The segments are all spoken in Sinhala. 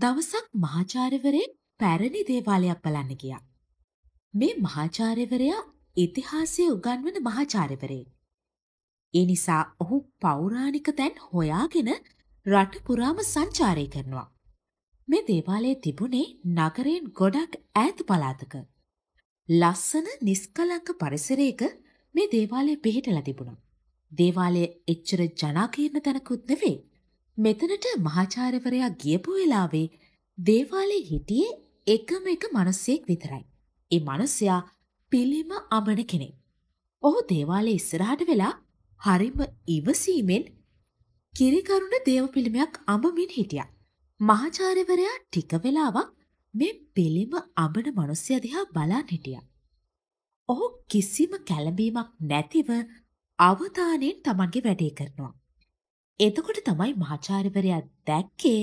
දවසක් මහාචාර්යවරයෙක් පැරණි දේවාලයක් බලන්න ගියා. මේ මහාචාර්යවරයා ඉතිහාසය උගන්වන මහාචාර්යවරයෙක්. ඒ නිසා ඔහු පෞරාණික තැන් හොයාගෙන රට පුරාම සංචාරය කරනවා. මේ දේවාලය තිබුණේ නගරයෙන් ගොඩක් ඈත පළාතක. ලස්සන නිස්කලංක පරිසරයක මේ දේවාලය පිහිටලා තිබුණා. දේවාලය එච්චර ජනාකීර්ණ තැනකුත් නෙවෙයි. මෙතනට මහාචාර්යවරයා ගියපු වෙලාවේ දේවාලේ හිටියේ එකම එක මිනිසෙක් විතරයි. ඒ මිනිසයා පිළිම අමන කෙනෙක්. ඔහු දේවාලේ ඉස්සරහට වෙලා හරිම ඉවසීමෙන් කිරිකරුණ දේව පිළිමයක් අඹමින් හිටියා. මහාචාර්යවරයා ටික වෙලාවක් මේ පිළිම අඹන මිනිසයා දිහා බලන් හිටියා. ඔහු කිසිම කැළඹීමක් නැතිව අවධානයෙන් Tamange වැඩේ කරනවා. එතකොට තමයි මහාචාර්යවරයා දැක්කේ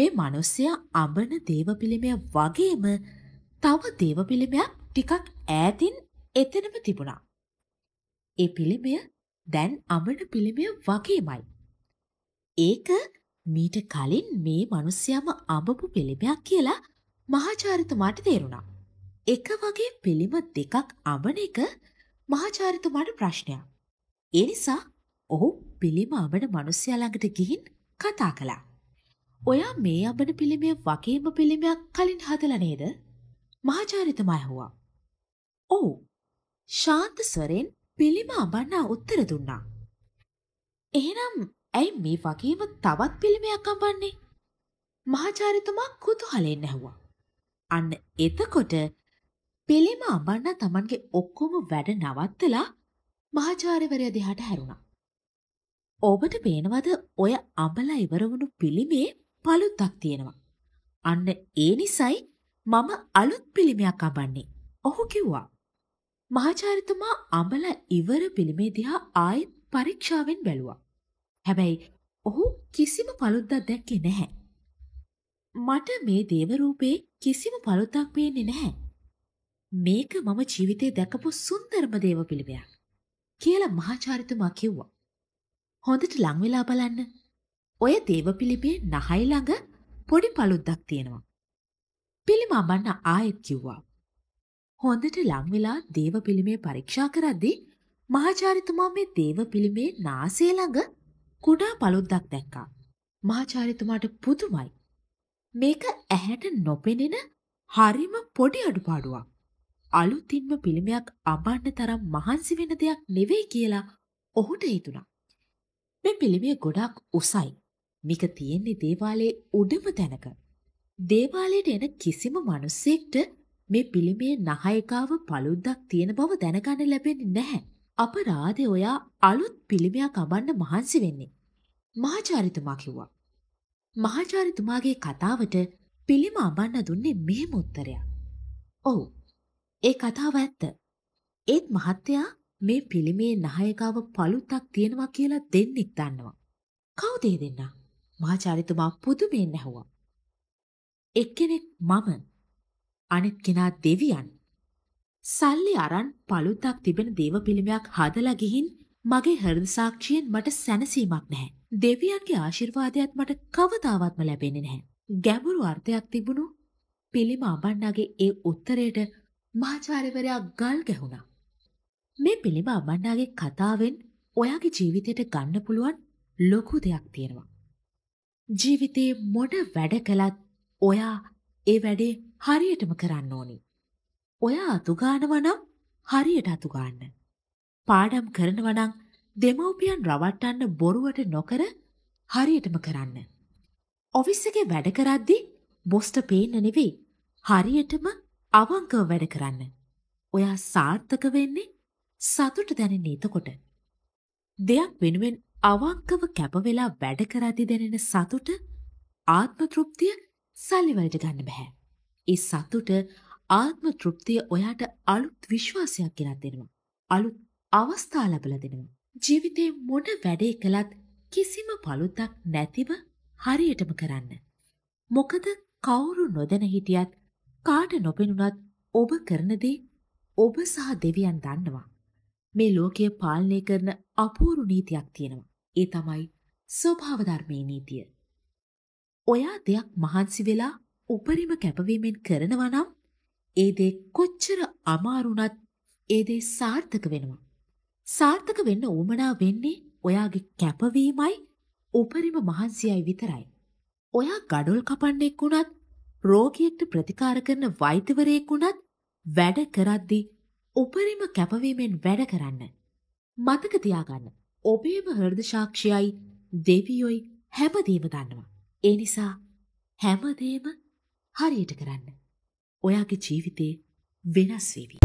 මේ මිනිස්සයා අඹන දේව පිළිමය වගේම තව දේව පිළිමයක් ටිකක් ඈතින් එතනම තිබුණා. ඒ පිළිමය දැන් අඹන පිළිමය වගේමයි. ඒක මීට කලින් මේ මිනිස්සයාම අඹපු පිළිමයක් කියලා මහාචාර්යතුමාට තේරුණා. එක වගේ පිළිම දෙකක් අඹන එක මහාචාර්යතුමාට ප්‍රශ්නයක්. ඒ නිසා ඔහු පිළිම අඹන මිනිස්සයා ළඟට ගිහින් කතා කළා. "ඔයා මේ අඹන පිළිමය වගේම පිළිමයක් කලින් හදලා නේද?" මහාචාර්යතුමා ඇහුවා. "ඔව්." ශාන්ත ස්වරෙන් පිළිම අඹන්නා උත්තර දුන්නා. "එහෙනම් ඇයි මේ වගේම තවත් පිළිමයක් අඹන්නේ?" මහාචාර්යතුමා කුතුහලයෙන් ඇහුවා. අන්න එතකොට පිළිම අඹන්න තමන්ගේ ඔක්කොම වැඩ නවත්තලා මහාචාර්යවරයා දිහාට හැරුණා. ඔබට පේනවද ඔය අඹලා ඉවරවුණු පිළිමේ පළුත්තක් තියෙනවා. අන්න ඒ නිසයි මම අලුත් පිළිමයක් අඹන්නේ. ඔහු කිව්වා. මහාචාර්යතුමා අඹලා ඉවර පිළිමේ දිහා ආයෙත් පරීක්ෂාවෙන් බැලුවා. හැබැයි ඔහු කිසිම පළුද්දක් දැක්කේ නැහැ. මට මේ දේව රූපේ කිසිම පළුද්දක් පේන්නේ නැහැ. මේක මම ජීවිතේ දැකපු සුන්දරම දේව පිළිමයක් කියලා මහාචාර්යතුමා කිව්වා. හොඳට ලංවෙලා බලන්න. ඔය දේව පිළිබේ නහයි ළඟ පොඩි පළුද්දක් තියෙනවා. පිළිම අඹන්න ආයෙත් කිව්වා. හොඳට ලංවෙලා දේව පිළිමේ පරීක්ෂා කරද්දී මහාචාරිතුමා මේ දේව පිළිමේ නාසය ළඟ කුඩා පළුද්දක් දැක්කා. මහාචාරිතුමාට පුදුමයි. මේක ඇහැට නොපෙනෙන හරිම පොඩි අඩුපාඩුවක්. අලුතින්ම පිළිමයක් අඹන්න තරම් මහන්සි වෙන දෙයක් නෙවෙයි කියලා ඔහුට හිතුණා. මේ පිළිමය ගොඩක් උසයි. මේක තියෙන්නේ දේවාලයේ උඩම තැනක. දේවාලයට එන කිසිම මිනිසෙක්ට මේ පිළිමේ නහයකාව paluddක් තියෙන බව දැනගන්න ලැබෙන්නේ නැහැ. අපරාධේ ඔයා අලුත් පිළිමයක් අඹන්න මහන්සි වෙන්නේ. මහාචාර්යතුමා කිව්වා. මහාචාර්යතුමාගේ කතාවට පිළිම අඹන්න දුන්නේ මෙහෙම උත්තරයක්. ඔව්. ඒ කතාව ඇත්ත. ඒත් මහත්තයා මේ පිළිමේ නායකාව පළුතක් තියෙනවා කියලා දෙන්නෙක් දන්නවා. කවුද ඒ දෙන්නා? මහාචාර්යතුමා පුදුමයෙන් ඇහුවා. එක්කෙනෙක් මම අනෙක් කෙනා දෙවියන්. සල්ලි අරන් පළුතක් තිබෙන දේව පිළිමයක් හදලා ගිහින් මගේ හෘද සාක්ෂියෙන් මට සැනසීමක් නැහැ. දෙවියන්ගේ ආශිර්වාදයක් මට කවදාවත්ම ලැබෙන්නේ නැහැ. ගැඹුරු අර්ථයක් තිබුණු පිළිම අඹන්නාගේ ඒ උත්තරයට මහාචාර්යවරයා ගල් ගැහුණා. මේ පිළිම අමන්නාගේ කතාවෙන් ඔයාගේ ජීවිතයට ගන්න පුළුවන් ලොකු දෙයක් තියෙනවා. ජීවිතේ මොඩ වැඩ කළත් ඔයා ඒ වැඩේ හරියටම කරන්න ඕනි. ඔයා අතුගානවනම් හරියට අතුගාන්න. පාඩම් කරනවනං දෙමව්පියන් රවට්ටන්න බොරුවට නොකර හරියටම කරන්න. ඔෆිස්සගේ වැඩ කරද්දි බොස්ට පේන්න නෙවෙයි හරියටම අවංකව වැඩ කරන්න. ඔයා සාර්ථක වෙන්නේ සතුට දැනෙන්නේ එතකොට. දෙයක් වෙනුවෙන් අවංකව කැපවෙලා වැඩ කරද්දි දැනෙන සතුට ආත්ම තෘප්තිය සල්ලි වලට ගන්න බෑ. ඒ සතුට ආත්ම තෘප්තිය ඔයාට අලුත් විශ්වාසයක් ගෙනත් දෙනවා. අලුත් අවස්ථා ලැබලා දෙනවා. ජීවිතේ මොන වැඩේ කළත් කිසිම පළුතක් නැතිව හරියටම කරන්න. මොකද කවුරු නොදැන හිටියත් කාට නොපෙනුනත් ඔබ කරන දේ ඔබ සහ දෙවියන් දන්නවා. මේ ලෝකය පාලනය කරන අපූරු නීතියක් තියෙනවා. ඒ තමයි ස්වභාව ධර්මයේ නීතිය. ඔයා දෙයක් මහන්සි වෙලා උපරිම කැපවීමෙන් කරනවා නම් ඒ දේ කොච්චර අමාරුණත් ඒ දේ සාර්ථක වෙනවා. සාර්ථක වෙන්න ඕමනා වෙන්නේ ඔයාගේ කැපවීමයි උපරිම මහන්සියයි විතරයි. ඔයා ගඩොල් කපන්නෙක් වුණත් රෝගියෙක්ට ප්‍රතිකාර කරන වෛද්‍යවරයෙක් වුණත් වැඩ කරද්දී උපරිම කැපවීමෙන් වැඩ කරන්න. මතක තියාගන්න ඔබේම හෘද සාක්ෂියයි දෙවියොයි හැමදේම දන්නවා. ඒ නිසා හැමදේම හරියට කරන්න. ඔයාගේ ජීවිතේ වෙනස් වේවි.